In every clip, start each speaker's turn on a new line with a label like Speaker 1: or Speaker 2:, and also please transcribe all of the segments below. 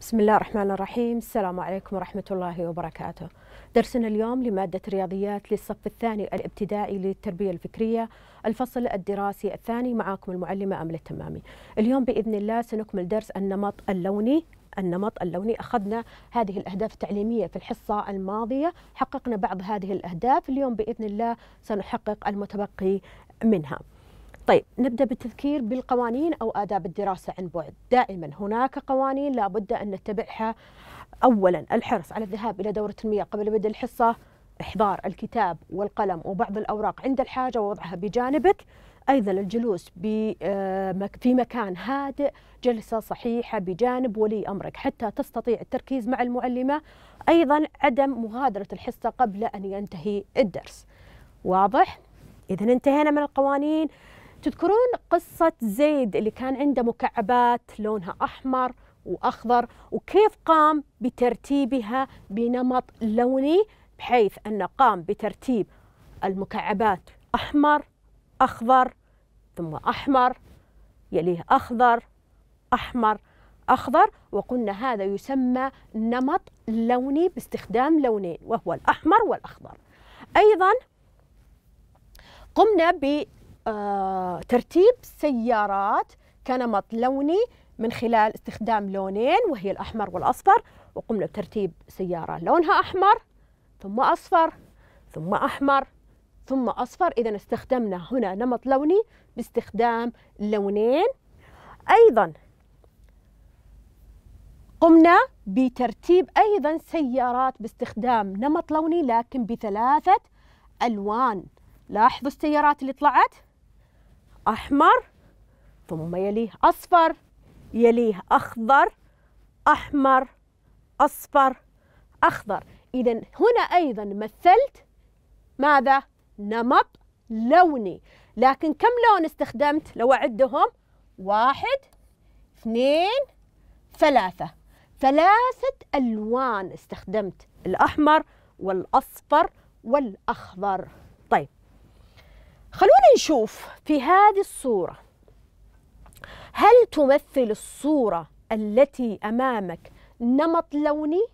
Speaker 1: بسم الله الرحمن الرحيم السلام عليكم ورحمة الله وبركاته درسنا اليوم لمادة رياضيات للصف الثاني الابتدائي للتربية الفكرية الفصل الدراسي الثاني معاكم المعلمة أمل التمامي اليوم بإذن الله سنكمل درس النمط اللوني النمط اللوني أخذنا هذه الأهداف التعليمية في الحصة الماضية حققنا بعض هذه الأهداف اليوم بإذن الله سنحقق المتبقي منها طيب نبدأ بالتذكير بالقوانين أو آداب الدراسة عن بعد دائما هناك قوانين لابد أن نتبعها أولا الحرص على الذهاب إلى دورة المياه قبل بدء الحصة إحضار الكتاب والقلم وبعض الأوراق عند الحاجة ووضعها بجانبك أيضا الجلوس آه، في مكان هادئ جلسة صحيحة بجانب ولي أمرك حتى تستطيع التركيز مع المعلمة أيضا عدم مغادرة الحصة قبل أن ينتهي الدرس واضح؟ إذا انتهينا من القوانين تذكرون قصة زيد اللي كان عنده مكعبات لونها أحمر وأخضر وكيف قام بترتيبها بنمط لوني بحيث أنه قام بترتيب المكعبات أحمر أخضر ثم أحمر يليه أخضر أحمر أخضر وقلنا هذا يسمى نمط لوني باستخدام لونين وهو الأحمر والأخضر أيضا قمنا ب آه، ترتيب سيارات كنمط لوني من خلال استخدام لونين وهي الأحمر والأصفر وقمنا بترتيب سيارة لونها أحمر ثم أصفر ثم أحمر ثم أصفر إذا استخدمنا هنا نمط لوني باستخدام لونين أيضا قمنا بترتيب أيضا سيارات باستخدام نمط لوني لكن بثلاثة ألوان لاحظوا السيارات اللي طلعت أحمر ثم يليه أصفر يليه أخضر أحمر أصفر أخضر إذا هنا أيضا مثلت ماذا؟ نمط لوني لكن كم لون استخدمت لو أعدهم؟ واحد اثنين ثلاثة ثلاثة ألوان استخدمت الأحمر والأصفر والأخضر خلونا نشوف في هذه الصورة هل تمثل الصورة التي أمامك نمط لوني؟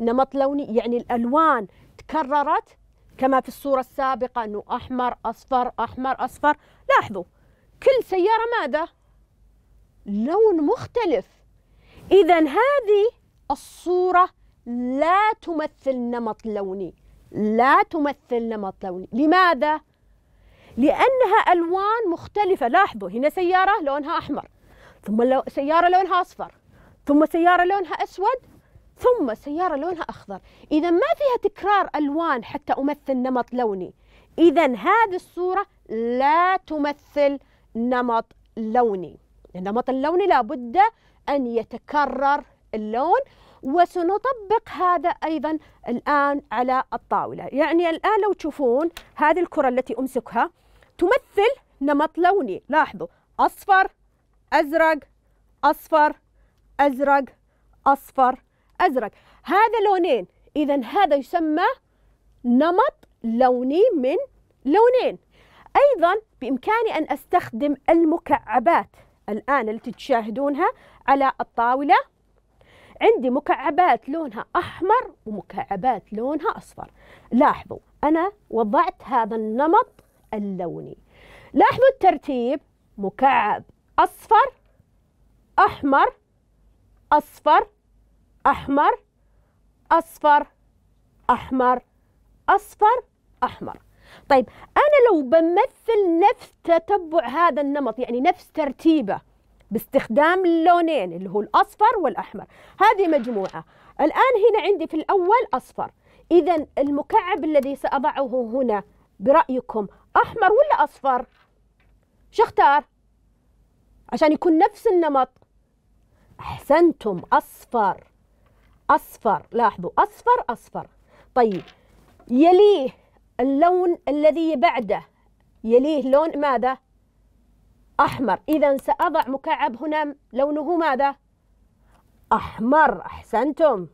Speaker 1: نمط لوني يعني الألوان تكررت كما في الصورة السابقة أنه أحمر أصفر أحمر أصفر لاحظوا كل سيارة ماذا؟ لون مختلف إذا هذه الصورة لا تمثل نمط لوني لا تمثل نمط لوني لماذا؟ لأنها ألوان مختلفة لاحظوا هنا سيارة لونها أحمر ثم سيارة لونها أصفر ثم سيارة لونها أسود ثم سيارة لونها أخضر إذا ما فيها تكرار ألوان حتى أمثل نمط لوني إذا هذه الصورة لا تمثل نمط لوني النمط اللوني لابد أن يتكرر اللون وسنطبق هذا أيضا الآن على الطاولة يعني الآن لو تشوفون هذه الكرة التي أمسكها تمثل نمط لوني لاحظوا أصفر أزرق أصفر أزرق أصفر أزرق هذا لونين إذا هذا يسمى نمط لوني من لونين أيضا بإمكاني أن أستخدم المكعبات الآن التي تشاهدونها على الطاولة عندي مكعبات لونها أحمر ومكعبات لونها أصفر لاحظوا أنا وضعت هذا النمط اللوني لاحظوا الترتيب مكعب أصفر أحمر أصفر أحمر أصفر أحمر أصفر أحمر طيب أنا لو بمثل نفس تتبع هذا النمط يعني نفس ترتيبه باستخدام اللونين اللي هو الأصفر والأحمر هذه مجموعة الآن هنا عندي في الأول أصفر إذا المكعب الذي سأضعه هنا برأيكم أحمر ولا أصفر شو اختار عشان يكون نفس النمط أحسنتم أصفر أصفر لاحظوا أصفر أصفر طيب يليه اللون الذي بعده يليه لون ماذا أحمر إذا سأضع مكعب هنا لونه ماذا أحمر أحسنتم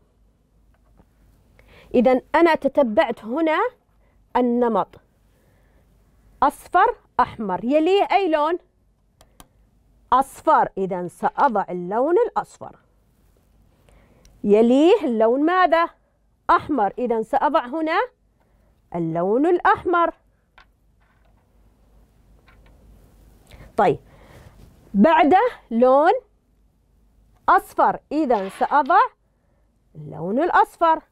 Speaker 1: إذا أنا تتبعت هنا النمط أصفر أحمر يليه أي لون؟ أصفر إذا سأضع اللون الأصفر يليه اللون ماذا؟ أحمر إذا سأضع هنا اللون الأحمر طيب بعده لون أصفر إذا سأضع اللون الأصفر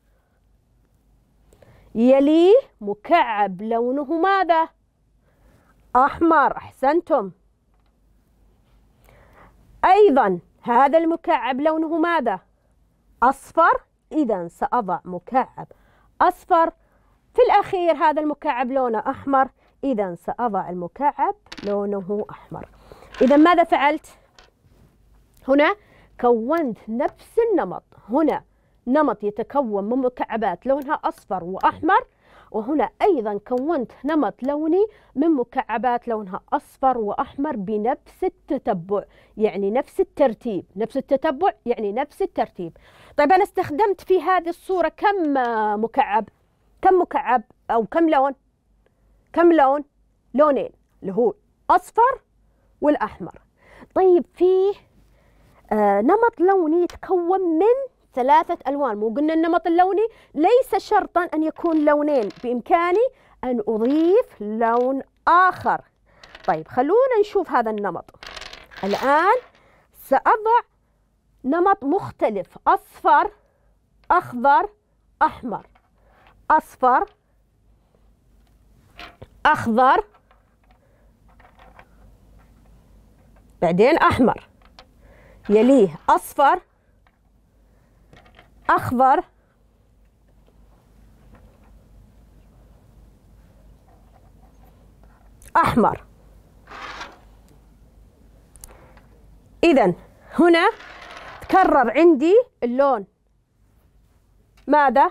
Speaker 1: يليه مكعب لونه ماذا؟ أحمر أحسنتم أيضا هذا المكعب لونه ماذا؟ أصفر إذا سأضع مكعب أصفر في الأخير هذا المكعب لونه أحمر إذا سأضع المكعب لونه أحمر إذا ماذا فعلت؟ هنا كونت نفس النمط هنا نمط يتكون من مكعبات لونها أصفر وأحمر وهنا أيضا كونت نمط لوني من مكعبات لونها أصفر وأحمر بنفس التتبع يعني نفس الترتيب نفس التتبع يعني نفس الترتيب طيب أنا استخدمت في هذه الصورة كم مكعب كم مكعب أو كم لون كم لون لونين اللي هو أصفر والأحمر طيب فيه آه نمط لوني يتكون من ثلاثة ألوان مو قلنا النمط اللوني ليس شرطا أن يكون لونين بإمكاني أن أضيف لون آخر طيب خلونا نشوف هذا النمط الآن سأضع نمط مختلف أصفر أخضر أحمر أصفر أخضر بعدين أحمر يليه أصفر أخضر أحمر إذا هنا تكرر عندي اللون ماذا؟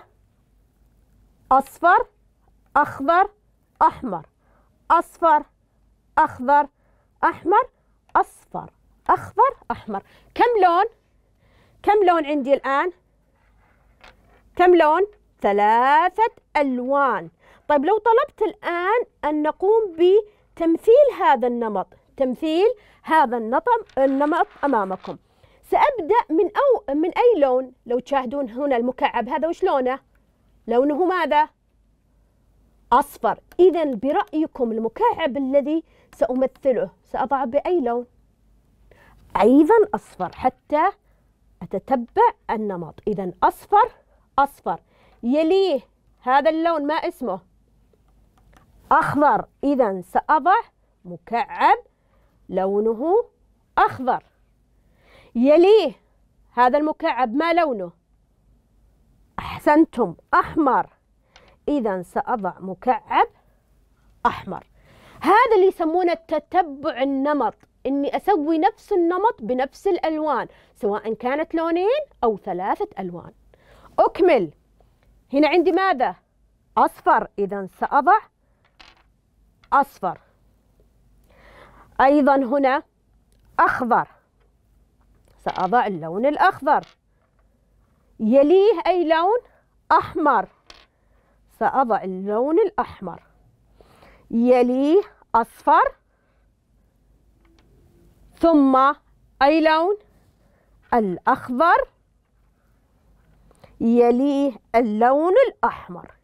Speaker 1: أصفر أخضر أحمر أصفر أخضر أحمر أصفر أخضر أحمر كم لون؟ كم لون عندي الآن؟ كم لون؟ ثلاثة ألوان طيب لو طلبت الآن أن نقوم بتمثيل هذا النمط تمثيل هذا النمط أمامكم سأبدأ من أو من أي لون لو تشاهدون هنا المكعب هذا وش لونه؟ لونه ماذا؟ أصفر إذا برأيكم المكعب الذي سأمثله سأضعه بأي لون؟ أيضا أصفر حتى أتتبع النمط إذا أصفر أصفر يليه هذا اللون ما اسمه أخضر إذا سأضع مكعب لونه أخضر يليه هذا المكعب ما لونه أحسنتم أحمر إذا سأضع مكعب أحمر هذا اللي يسمونه التتبع النمط إني أسوي نفس النمط بنفس الألوان سواء كانت لونين أو ثلاثة ألوان أكمل هنا عندي ماذا؟ أصفر إذا سأضع أصفر أيضا هنا أخضر سأضع اللون الأخضر يليه أي لون؟ أحمر سأضع اللون الأحمر يليه أصفر ثم أي لون؟ الأخضر يليه اللون الأحمر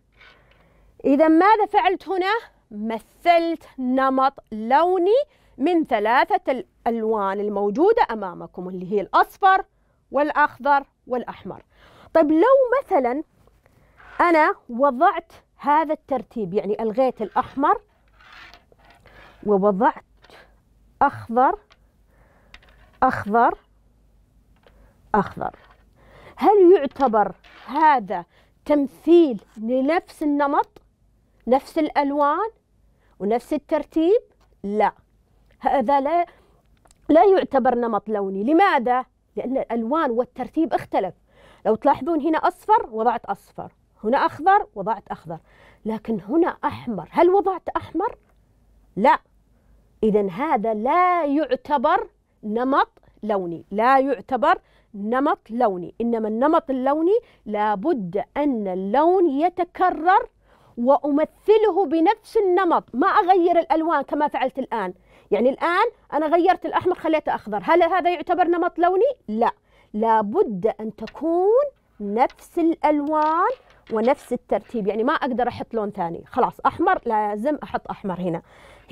Speaker 1: إذا ماذا فعلت هنا؟ مثلت نمط لوني من ثلاثة الألوان الموجودة أمامكم اللي هي الأصفر والأخضر والأحمر طيب لو مثلا أنا وضعت هذا الترتيب يعني ألغيت الأحمر ووضعت أخضر أخضر أخضر هل يعتبر هذا تمثيل لنفس النمط نفس الألوان ونفس الترتيب لا هذا لا لا يعتبر نمط لوني لماذا لأن الألوان والترتيب اختلف لو تلاحظون هنا أصفر وضعت أصفر هنا أخضر وضعت أخضر لكن هنا أحمر هل وضعت أحمر لا إذا هذا لا يعتبر نمط لوني لا يعتبر نمط لوني إنما النمط اللوني لابد أن اللون يتكرر وأمثله بنفس النمط ما أغير الألوان كما فعلت الآن يعني الآن أنا غيرت الأحمر خليته أخضر هل هذا يعتبر نمط لوني؟ لا لابد أن تكون نفس الألوان ونفس الترتيب يعني ما أقدر أحط لون ثاني خلاص أحمر لازم أحط أحمر هنا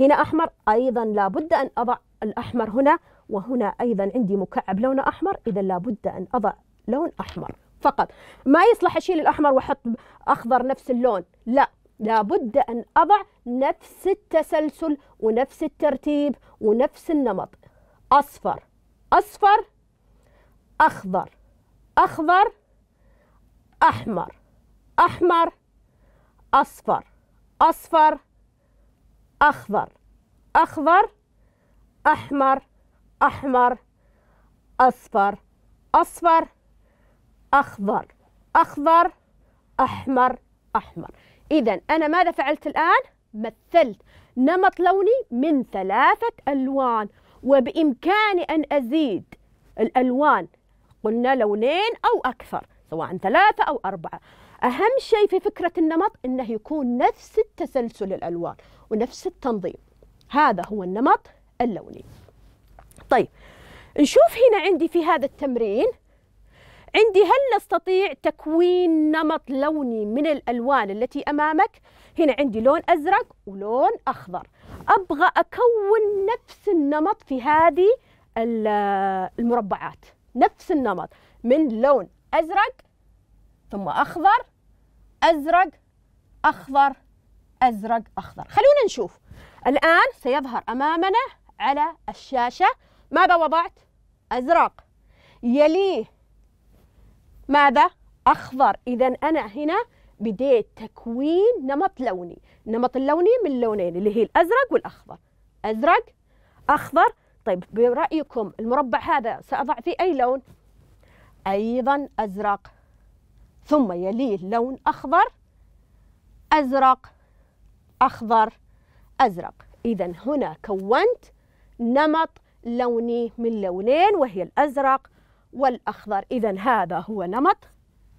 Speaker 1: هنا أحمر أيضا لابد أن أضع الأحمر هنا وهنا أيضا عندي مكعب لونه أحمر إذا لابد أن أضع لون أحمر فقط ما يصلح أشيل الأحمر وأحط أخضر نفس اللون لا لابد أن أضع نفس التسلسل ونفس الترتيب ونفس النمط أصفر أصفر أخضر أخضر أحمر أحمر أصفر أصفر أخضر أخضر أحمر أحمر أصفر أصفر أخضر أخضر أحمر أحمر إذا أنا ماذا فعلت الآن؟ مثلت نمط لوني من ثلاثة ألوان وبإمكاني أن أزيد الألوان قلنا لونين أو أكثر سواء ثلاثة أو أربعة أهم شيء في فكرة النمط أنه يكون نفس التسلسل الألوان ونفس التنظيم هذا هو النمط اللوني طيب نشوف هنا عندي في هذا التمرين عندي هل نستطيع تكوين نمط لوني من الألوان التي أمامك؟ هنا عندي لون أزرق ولون أخضر أبغى أكون نفس النمط في هذه المربعات نفس النمط من لون أزرق ثم أخضر أزرق أخضر أزرق أخضر خلونا نشوف الآن سيظهر أمامنا على الشاشة ماذا وضعت أزرق يليه ماذا أخضر إذا أنا هنا بديت تكوين نمط لوني النمط اللوني من لونين اللي هي الأزرق والأخضر أزرق أخضر طيب برأيكم المربع هذا سأضع فيه أي لون أيضا أزرق ثم يليه لون أخضر أزرق أخضر أزرق إذا هنا كونت نمط لوني من لونين وهي الأزرق والأخضر إذا هذا هو نمط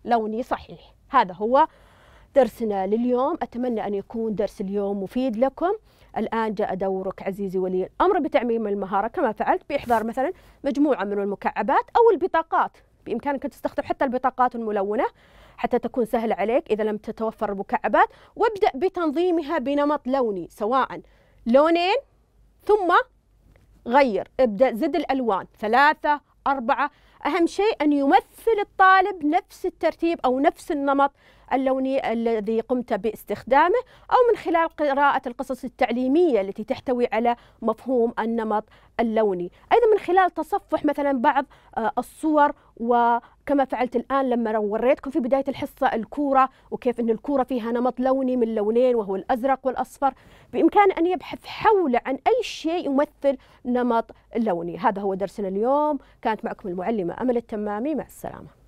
Speaker 1: لوني صحيح هذا هو درسنا لليوم أتمنى أن يكون درس اليوم مفيد لكم الآن جاء دورك عزيزي ولي الأمر بتعميم المهارة كما فعلت بإحضار مثلا مجموعة من المكعبات أو البطاقات بإمكانك أن تستخدم حتى البطاقات الملونة حتى تكون سهلة عليك إذا لم تتوفر المكعبات وابدأ بتنظيمها بنمط لوني سواء لونين ثم غير ابدأ زد الألوان ثلاثة أربعة أهم شيء أن يمثل الطالب نفس الترتيب أو نفس النمط اللوني الذي قمت باستخدامه أو من خلال قراءة القصص التعليمية التي تحتوي على مفهوم النمط اللوني أيضا من خلال تصفح مثلا بعض آه، الصور وكما فعلت الآن لما وريتكم في بداية الحصة الكورة وكيف أن الكورة فيها نمط لوني من لونين وهو الأزرق والأصفر بإمكان أن يبحث حول عن أي شيء يمثل نمط لوني هذا هو درسنا اليوم كانت معكم المعلمة أمل التمامي مع السلامة